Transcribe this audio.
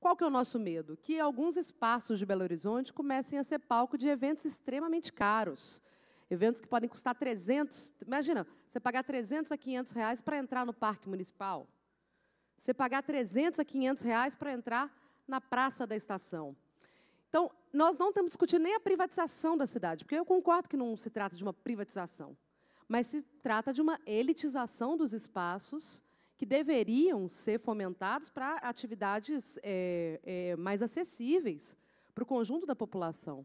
Qual que é o nosso medo? Que alguns espaços de Belo Horizonte comecem a ser palco de eventos extremamente caros. Eventos que podem custar 300... Imagina, você pagar 300 a 500 reais para entrar no Parque Municipal. Você pagar 300 a 500 reais para entrar na Praça da Estação. Então, nós não estamos discutindo nem a privatização da cidade, porque eu concordo que não se trata de uma privatização, mas se trata de uma elitização dos espaços que deveriam ser fomentados para atividades é, é, mais acessíveis para o conjunto da população.